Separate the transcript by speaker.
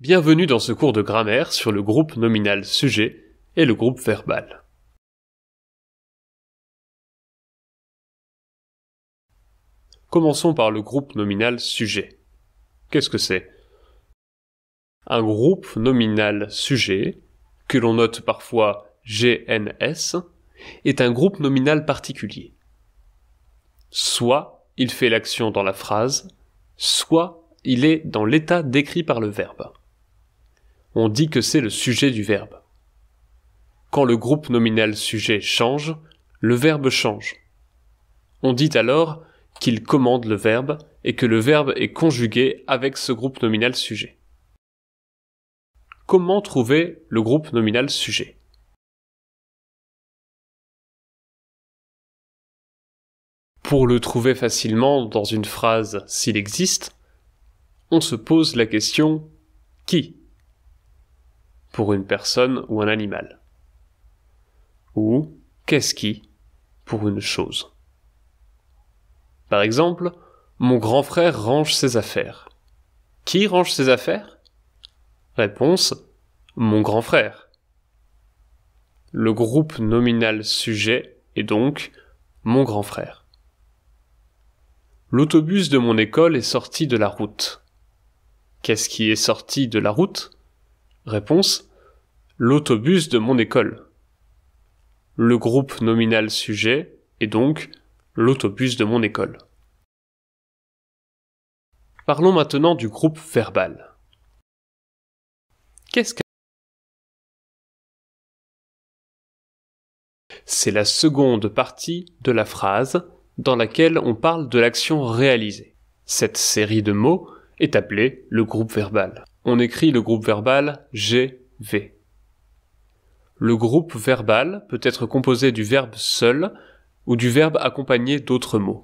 Speaker 1: Bienvenue dans ce cours de grammaire sur le groupe nominal sujet et le groupe verbal. Commençons par le groupe nominal sujet.
Speaker 2: Qu'est-ce que c'est Un groupe nominal sujet, que l'on note parfois GNS, est un groupe nominal particulier. Soit il fait l'action dans la phrase, soit il est dans l'état décrit par le verbe on dit que c'est le sujet du verbe. Quand le groupe nominal sujet change, le verbe change. On dit alors qu'il commande le verbe et que le verbe est conjugué
Speaker 1: avec ce groupe nominal sujet. Comment trouver le groupe nominal sujet Pour le trouver facilement dans une phrase s'il existe,
Speaker 2: on se pose la question qui pour une personne ou un animal. Ou qu'est-ce qui pour une chose. Par exemple, mon grand frère range ses affaires. Qui range ses affaires Réponse Mon grand frère. Le groupe nominal sujet est donc mon grand frère. L'autobus de mon école est sorti de la route. Qu'est-ce qui est sorti de la route Réponse L'autobus de mon école. Le groupe nominal sujet est
Speaker 1: donc l'autobus de mon école. Parlons maintenant du groupe verbal. Qu'est-ce que C'est la seconde partie
Speaker 2: de la phrase dans laquelle on parle de l'action réalisée. Cette série de mots est appelée le groupe verbal on écrit le groupe verbal GV. Le groupe verbal peut être composé du verbe seul ou du
Speaker 1: verbe accompagné d'autres mots.